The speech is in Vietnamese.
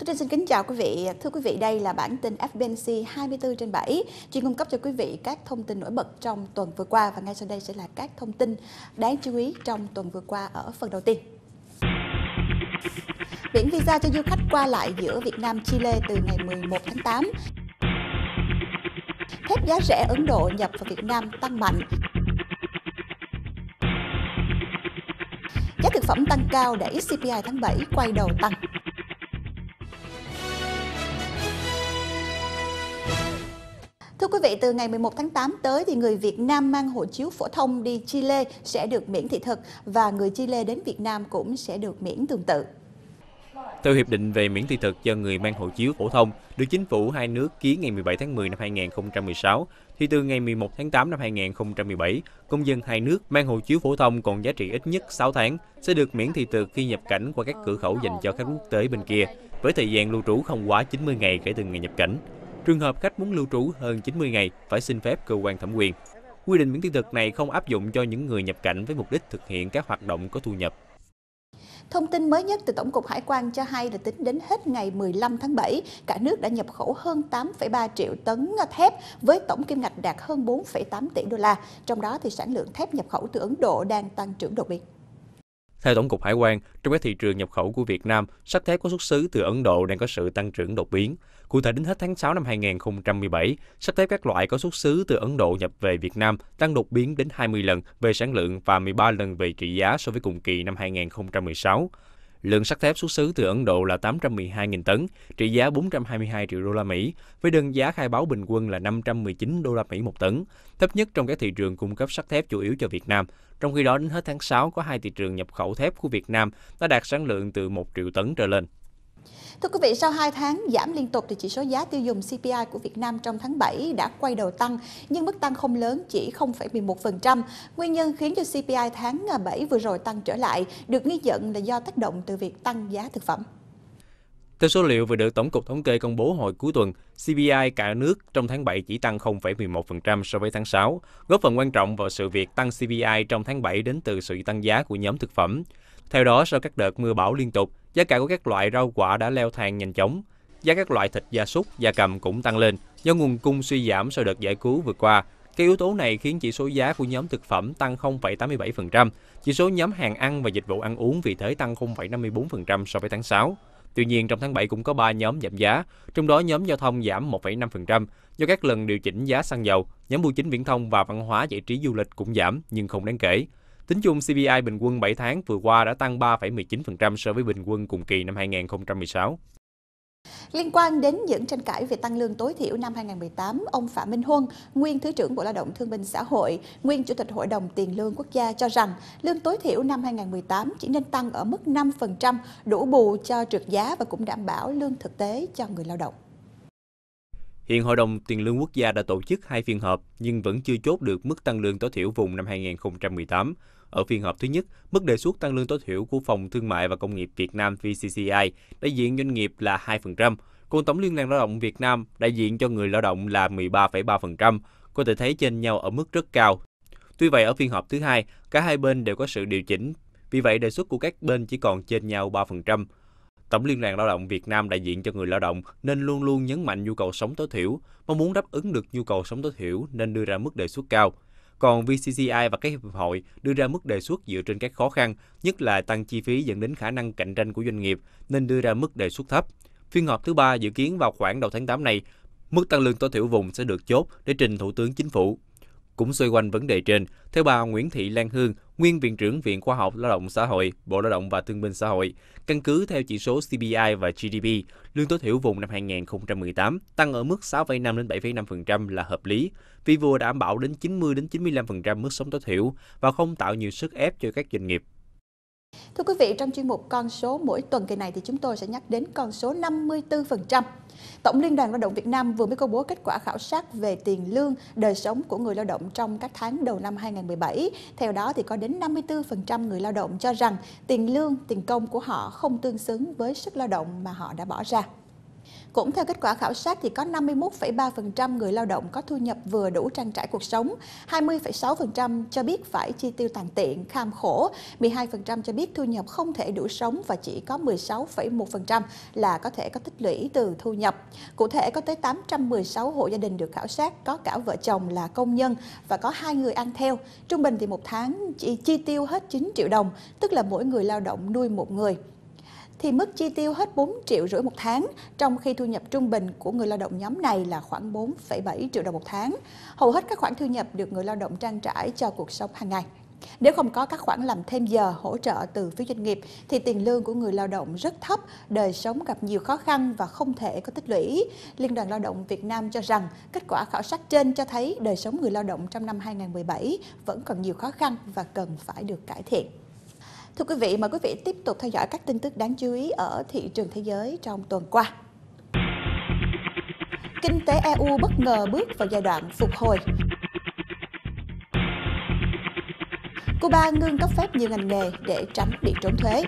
Tôi Trinh xin kính chào quý vị. Thưa quý vị, đây là bản tin FBNC 24 trên 7, chuyên cung cấp cho quý vị các thông tin nổi bật trong tuần vừa qua và ngay sau đây sẽ là các thông tin đáng chú ý trong tuần vừa qua ở phần đầu tiên. Biển visa cho du khách qua lại giữa Việt Nam Chile từ ngày 11 tháng 8. Thép giá rẻ Ấn Độ nhập vào Việt Nam tăng mạnh. Giá thực phẩm tăng cao để CPI tháng 7 quay đầu tăng. Thưa quý vị, từ ngày 11 tháng 8 tới thì người Việt Nam mang hộ chiếu phổ thông đi Chile sẽ được miễn thị thực và người Chile đến Việt Nam cũng sẽ được miễn tương tự. Theo Hiệp định về miễn thị thực cho người mang hộ chiếu phổ thông được chính phủ hai nước ký ngày 17 tháng 10 năm 2016, thì từ ngày 11 tháng 8 năm 2017, công dân hai nước mang hộ chiếu phổ thông còn giá trị ít nhất 6 tháng sẽ được miễn thị thực khi nhập cảnh qua các cửa khẩu dành cho khách quốc tế bên kia, với thời gian lưu trú không quá 90 ngày kể từ ngày nhập cảnh. Trường hợp khách muốn lưu trú hơn 90 ngày phải xin phép cơ quan thẩm quyền. Quy định miễn thị thực này không áp dụng cho những người nhập cảnh với mục đích thực hiện các hoạt động có thu nhập. Thông tin mới nhất từ Tổng cục Hải quan cho hay là tính đến hết ngày 15 tháng 7, cả nước đã nhập khẩu hơn 8,3 triệu tấn thép với tổng kim ngạch đạt hơn 4,8 tỷ đô la, trong đó thì sản lượng thép nhập khẩu từ Ấn Độ đang tăng trưởng đột biến. Theo Tổng cục Hải quan, trong các thị trường nhập khẩu của Việt Nam, sắt thép có xuất xứ từ Ấn Độ đang có sự tăng trưởng đột biến. Cụ thể đến hết tháng 6 năm 2017, sắt thép các loại có xuất xứ từ Ấn Độ nhập về Việt Nam tăng đột biến đến 20 lần về sản lượng và 13 lần về trị giá so với cùng kỳ năm 2016. Lượng sắt thép xuất xứ từ Ấn Độ là 812.000 tấn, trị giá 422 triệu đô la Mỹ, với đơn giá khai báo bình quân là 519 đô la Mỹ một tấn, thấp nhất trong các thị trường cung cấp sắt thép chủ yếu cho Việt Nam. Trong khi đó, đến hết tháng 6, có hai thị trường nhập khẩu thép của Việt Nam đã đạt sản lượng từ 1 triệu tấn trở lên. Thưa quý vị, sau 2 tháng giảm liên tục thì chỉ số giá tiêu dùng CPI của Việt Nam trong tháng 7 đã quay đầu tăng, nhưng mức tăng không lớn, chỉ 0,11%. Nguyên nhân khiến cho CPI tháng 7 vừa rồi tăng trở lại được nghi nhận là do tác động từ việc tăng giá thực phẩm. Theo số liệu vừa được Tổng cục Thống kê công bố hồi cuối tuần, CPI cả nước trong tháng 7 chỉ tăng 0,11% so với tháng 6, góp phần quan trọng vào sự việc tăng CPI trong tháng 7 đến từ sự tăng giá của nhóm thực phẩm. Theo đó, sau các đợt mưa bão liên tục, giá cả của các loại rau quả đã leo thang nhanh chóng. Giá các loại thịt gia súc, gia cầm cũng tăng lên do nguồn cung suy giảm sau đợt giải cứu vừa qua. Các yếu tố này khiến chỉ số giá của nhóm thực phẩm tăng 0,87%, chỉ số nhóm hàng ăn và dịch vụ ăn uống vì thế tăng 0,54% so với tháng 6. Tuy nhiên, trong tháng 7 cũng có 3 nhóm giảm giá, trong đó nhóm giao thông giảm 1,5% do các lần điều chỉnh giá xăng dầu, nhóm bưu chính viễn thông và văn hóa giải trí du lịch cũng giảm nhưng không đáng kể. Tính chung CPI bình quân 7 tháng vừa qua đã tăng 3,19% so với bình quân cùng kỳ năm 2016. Liên quan đến những tranh cãi về tăng lương tối thiểu năm 2018, ông Phạm Minh Huân, nguyên Thứ trưởng Bộ Lao động Thương binh Xã hội, nguyên Chủ tịch Hội đồng Tiền lương Quốc gia cho rằng lương tối thiểu năm 2018 chỉ nên tăng ở mức 5% đủ bù cho trượt giá và cũng đảm bảo lương thực tế cho người lao động. Hiện Hội đồng Tiền lương Quốc gia đã tổ chức hai phiên họp nhưng vẫn chưa chốt được mức tăng lương tối thiểu vùng năm 2018. Ở phiên họp thứ nhất, mức đề xuất tăng lương tối thiểu của Phòng Thương mại và Công nghiệp Việt Nam VCCI đại diện doanh nghiệp là 2%, còn Tổng Liên đoàn Lao động Việt Nam đại diện cho người lao động là 13,3%, có thể thấy trên nhau ở mức rất cao. Tuy vậy, ở phiên họp thứ hai, cả hai bên đều có sự điều chỉnh, vì vậy đề xuất của các bên chỉ còn trên nhau 3%. Tổng Liên đoàn Lao động Việt Nam đại diện cho người lao động nên luôn luôn nhấn mạnh nhu cầu sống tối thiểu, mong muốn đáp ứng được nhu cầu sống tối thiểu nên đưa ra mức đề xuất cao. Còn VCCI và các hiệp hội đưa ra mức đề xuất dựa trên các khó khăn, nhất là tăng chi phí dẫn đến khả năng cạnh tranh của doanh nghiệp nên đưa ra mức đề xuất thấp. Phiên họp thứ ba dự kiến vào khoảng đầu tháng 8 này, mức tăng lương tối thiểu vùng sẽ được chốt để trình Thủ tướng Chính phủ. Cũng xoay quanh vấn đề trên, theo bà Nguyễn Thị Lan Hương, nguyên Viện trưởng Viện Khoa học Lao động Xã hội, Bộ Lao động và Thương binh Xã hội, căn cứ theo chỉ số CPI và GDP, lương tối thiểu vùng năm 2018 tăng ở mức 6,5 đến 7,5% là hợp lý, vì vừa đảm bảo đến 90 đến 95% mức sống tối thiểu và không tạo nhiều sức ép cho các doanh nghiệp Thưa quý vị, trong chuyên mục con số mỗi tuần kỳ này thì chúng tôi sẽ nhắc đến con số 54%. Tổng Liên đoàn Lao động Việt Nam vừa mới công bố kết quả khảo sát về tiền lương, đời sống của người lao động trong các tháng đầu năm 2017. Theo đó thì có đến 54% người lao động cho rằng tiền lương, tiền công của họ không tương xứng với sức lao động mà họ đã bỏ ra. Cũng theo kết quả khảo sát thì có 51,3% người lao động có thu nhập vừa đủ trang trải cuộc sống, 20,6% cho biết phải chi tiêu tàn tiện, kham khổ, 12% cho biết thu nhập không thể đủ sống và chỉ có 16,1% là có thể có tích lũy từ thu nhập. Cụ thể có tới 816 hộ gia đình được khảo sát có cả vợ chồng là công nhân và có hai người ăn theo. Trung bình thì một tháng chỉ chi tiêu hết 9 triệu đồng, tức là mỗi người lao động nuôi một người thì mức chi tiêu hết 4 triệu rưỡi một tháng, trong khi thu nhập trung bình của người lao động nhóm này là khoảng 4,7 triệu đồng một tháng. Hầu hết các khoản thu nhập được người lao động trang trải cho cuộc sống hàng ngày. Nếu không có các khoản làm thêm giờ hỗ trợ từ phía doanh nghiệp thì tiền lương của người lao động rất thấp, đời sống gặp nhiều khó khăn và không thể có tích lũy. Liên đoàn Lao động Việt Nam cho rằng kết quả khảo sát trên cho thấy đời sống người lao động trong năm 2017 vẫn còn nhiều khó khăn và cần phải được cải thiện. Thưa quý vị, mời quý vị tiếp tục theo dõi các tin tức đáng chú ý ở thị trường thế giới trong tuần qua. Kinh tế EU bất ngờ bước vào giai đoạn phục hồi. Cuba ngưng cấp phép nhiều ngành nghề để tránh bị trốn thuế.